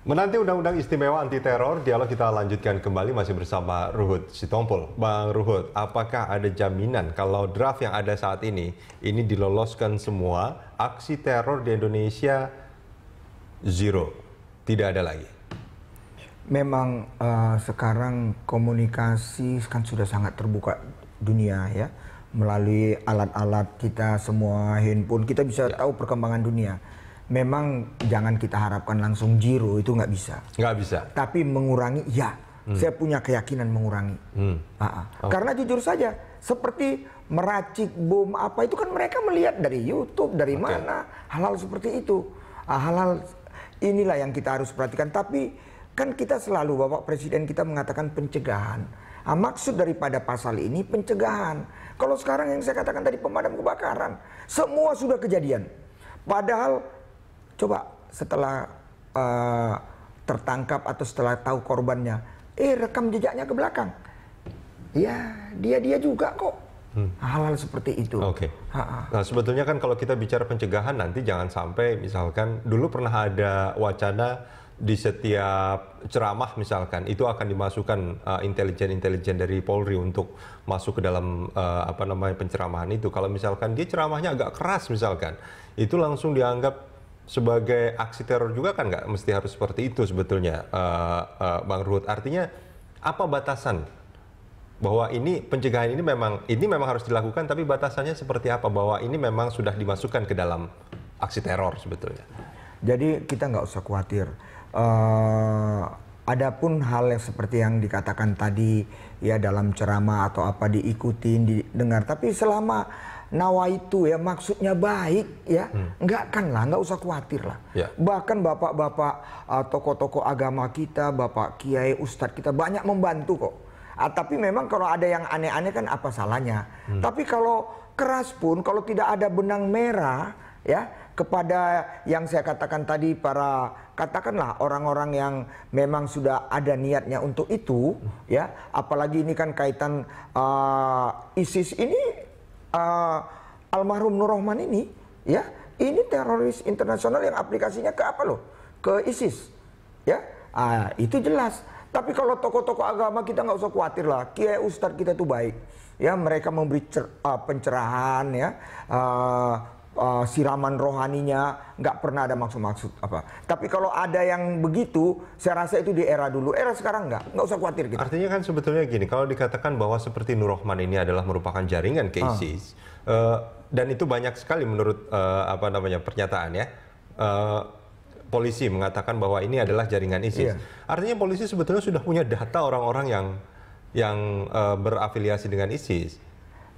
Menanti Undang-Undang Istimewa Anti Teror, dialog kita lanjutkan kembali masih bersama Ruhut Sitompul. Bang Ruhut, apakah ada jaminan kalau draft yang ada saat ini, ini diloloskan semua, aksi teror di Indonesia zero, tidak ada lagi? Memang uh, sekarang komunikasi kan sudah sangat terbuka dunia ya, melalui alat-alat kita semua handphone kita bisa ya. tahu perkembangan dunia memang jangan kita harapkan langsung zero itu nggak bisa. Nggak bisa. Tapi mengurangi ya, hmm. saya punya keyakinan mengurangi. Hmm. Ah, ah. Oh. Karena jujur saja, seperti meracik bom apa itu kan mereka melihat dari YouTube dari okay. mana halal seperti itu. Ah, halal inilah yang kita harus perhatikan. Tapi kan kita selalu bapak presiden kita mengatakan pencegahan. Nah, maksud daripada pasal ini pencegahan. Kalau sekarang yang saya katakan tadi pemadam kebakaran, semua sudah kejadian. Padahal coba setelah uh, tertangkap atau setelah tahu korbannya, eh rekam jejaknya ke belakang. Ya, dia dia juga kok. hal hmm. Hal-hal seperti itu. Oke. Okay. Nah, sebetulnya kan kalau kita bicara pencegahan nanti jangan sampai misalkan dulu pernah ada wacana di setiap ceramah misalkan itu akan dimasukkan uh, intelijen-intelijen dari Polri untuk masuk ke dalam uh, apa namanya penceramahan itu. Kalau misalkan dia ceramahnya agak keras misalkan, itu langsung dianggap sebagai aksi teror juga kan nggak mesti harus seperti itu sebetulnya, uh, uh, Bang Ruhut. Artinya apa batasan bahwa ini pencegahan ini memang ini memang harus dilakukan, tapi batasannya seperti apa bahwa ini memang sudah dimasukkan ke dalam aksi teror sebetulnya. Jadi kita nggak usah khawatir. Uh, Adapun hal yang seperti yang dikatakan tadi ya dalam ceramah atau apa diikutin didengar, tapi selama Nawa itu ya maksudnya baik ya hmm. nggak kan lah nggak usah khawatir lah ya. bahkan bapak-bapak uh, tokoh-tokoh agama kita bapak kiai ustadz kita banyak membantu kok ah, tapi memang kalau ada yang aneh-aneh kan apa salahnya hmm. tapi kalau keras pun kalau tidak ada benang merah ya kepada yang saya katakan tadi para katakanlah orang-orang yang memang sudah ada niatnya untuk itu ya apalagi ini kan kaitan uh, ISIS ini uh, almarhum Nur Rahman ini ya ini teroris internasional yang aplikasinya ke apa loh ke ISIS ya ah itu jelas tapi kalau tokoh-tokoh agama kita nggak usah khawatir lah kiai ustadz kita tuh baik ya mereka memberi cer, uh, pencerahan ya uh, uh, siraman rohaninya nggak pernah ada maksud-maksud apa. Tapi kalau ada yang begitu, saya rasa itu di era dulu. Era sekarang nggak, nggak usah khawatir gitu. Artinya kan sebetulnya gini, kalau dikatakan bahwa seperti Nur Rahman ini adalah merupakan jaringan ah. cases, ah. uh, dan itu banyak sekali menurut uh, apa namanya pernyataan ya. Uh, polisi mengatakan bahwa ini adalah jaringan ISIS. Iya. Artinya polisi sebetulnya sudah punya data orang-orang yang yang uh, berafiliasi dengan ISIS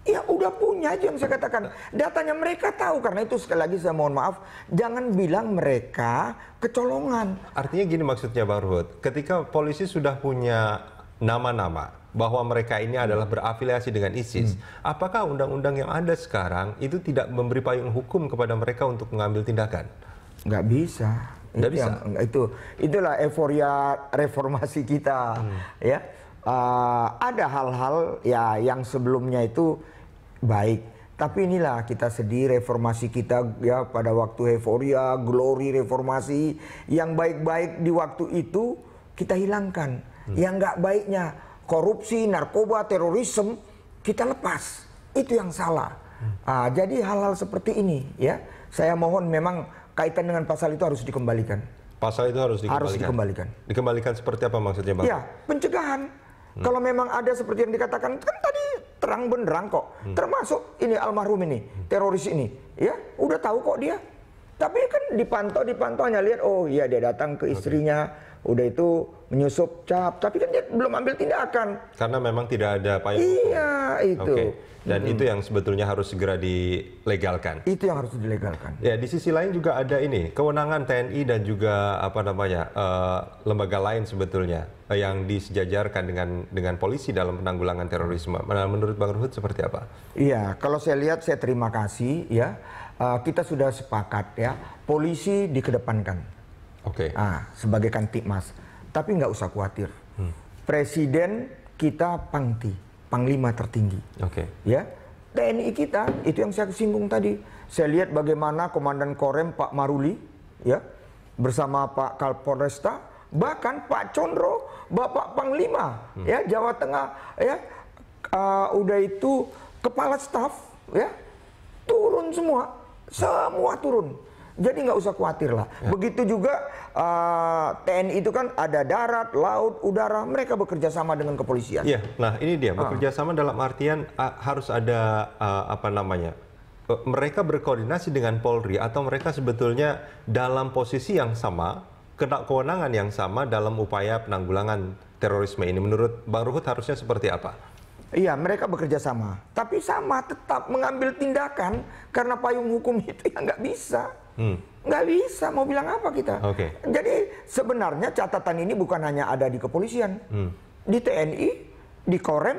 Ya udah punya aja yang saya katakan. Datanya mereka tahu karena itu sekali lagi saya mohon maaf, jangan bilang mereka kecolongan. Artinya gini maksudnya Bang Ruhut, ketika polisi sudah punya nama-nama bahwa mereka ini adalah berafiliasi dengan ISIS, hmm. apakah undang-undang yang ada sekarang itu tidak memberi payung hukum kepada mereka untuk mengambil tindakan? Nggak bisa. Nggak bisa. itu itulah euforia reformasi kita, hmm. ya uh, ada hal-hal ya yang sebelumnya itu baik. Tapi inilah kita sedih reformasi kita ya pada waktu euforia, glory reformasi yang baik-baik di waktu itu kita hilangkan. Hmm. Yang nggak baiknya korupsi, narkoba, terorisme kita lepas. Itu yang salah. Hmm. Uh, jadi hal-hal seperti ini ya saya mohon memang kaitan dengan pasal itu harus dikembalikan. Pasal itu harus dikembalikan. Harus dikembalikan. Dikembalikan seperti apa maksudnya, Bang? Ya, pencegahan. Hmm. Kalau memang ada seperti yang dikatakan kan tadi terang benderang kok. Hmm. Termasuk ini almarhum ini, hmm. teroris ini, ya udah tahu kok dia tapi kan dipantau, dipantau hanya lihat, oh iya dia datang ke istrinya, okay. udah itu menyusup cap, tapi kan dia belum ambil tindakan. Karena memang tidak ada payung hukum. Iya itu. Okay. Dan hmm. itu yang sebetulnya harus segera dilegalkan. Itu yang harus dilegalkan. Ya di sisi lain juga ada ini kewenangan TNI dan juga apa namanya uh, lembaga lain sebetulnya uh, yang disejajarkan dengan dengan polisi dalam penanggulangan terorisme. Nah, menurut Bang Ruhut seperti apa? Iya kalau saya lihat saya terima kasih ya uh, kita sudah sepakat ya polisi dikedepankan. Oke. Okay. Ah, sebagai Tapi nggak usah khawatir. Hmm. Presiden kita pangti, panglima tertinggi. Oke. Okay. Ya. TNI kita itu yang saya singgung tadi. Saya lihat bagaimana Komandan Korem Pak Maruli ya bersama Pak kapolresta bahkan Pak Condro Bapak Panglima hmm. ya Jawa Tengah ya uh, udah itu kepala staf ya turun semua semua turun. Jadi nggak usah khawatir lah. Ya. Begitu juga uh, eh, TNI itu kan ada darat, laut, udara. Mereka bekerja sama dengan kepolisian. Iya. Nah ini dia ah. bekerja uh. sama dalam artian uh, harus ada uh, apa namanya? E, mereka berkoordinasi dengan Polri atau mereka sebetulnya dalam posisi yang sama, kena kewenangan yang sama dalam upaya penanggulangan terorisme ini. Menurut Bang Ruhut harusnya seperti apa? Iya, mereka bekerja sama. Tapi sama tetap mengambil tindakan karena payung hukum itu yang nggak bisa. Hmm. Nggak bisa, mau bilang apa kita? Okay. Jadi sebenarnya catatan ini bukan hanya ada di kepolisian. Hmm. Di TNI, di Korem,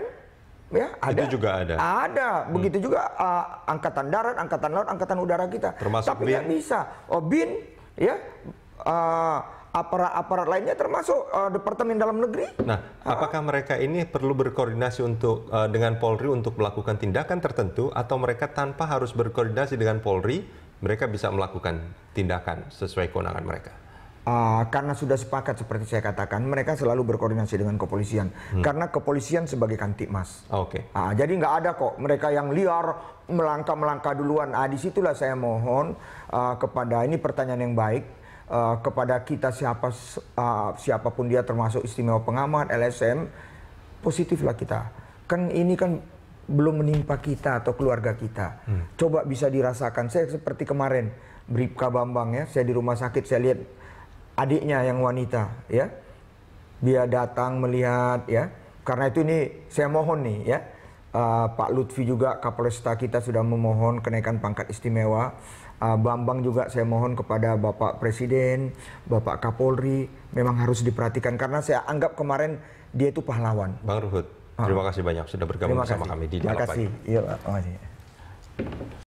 ya ada. Itu juga ada. Ada, hmm. begitu juga uh, angkatan darat, angkatan laut, angkatan udara kita. Termasuk Tapi nggak bisa. Oh, BIN, ya... Uh, aparat-aparat lainnya termasuk uh, Departemen Dalam Negeri. Nah, uh, apakah mereka ini perlu berkoordinasi untuk uh, dengan Polri untuk melakukan tindakan tertentu atau mereka tanpa harus berkoordinasi dengan Polri, mereka bisa melakukan tindakan sesuai kewenangan mereka? Uh, karena sudah sepakat seperti saya katakan, mereka selalu berkoordinasi dengan kepolisian. Hmm. Karena kepolisian sebagai kantikmas. Oh, ah, Oke. Okay. Uh, jadi nggak ada kok mereka yang liar melangkah-melangkah duluan. Ah, disitulah saya mohon uh, kepada ini pertanyaan yang baik Eh, kepada kita siapa uh, siapapun dia termasuk istimewa pengamat LSM positiflah kita kan ini kan belum menimpa kita atau keluarga kita hmm. coba bisa dirasakan saya seperti kemarin Bripka Bambang ya saya di rumah sakit saya lihat adiknya yang wanita ya dia datang melihat ya karena itu ini saya mohon nih ya uh, Pak Lutfi juga Kapolresta kita sudah memohon kenaikan pangkat istimewa uh, Bambang juga saya mohon kepada Bapak Presiden, Bapak Kapolri memang harus diperhatikan karena saya anggap kemarin dia itu pahlawan. Bang Ruhut, ah. terima kasih banyak sudah bergabung terima bersama kami di Dialog iya, Terima kasih. Iya,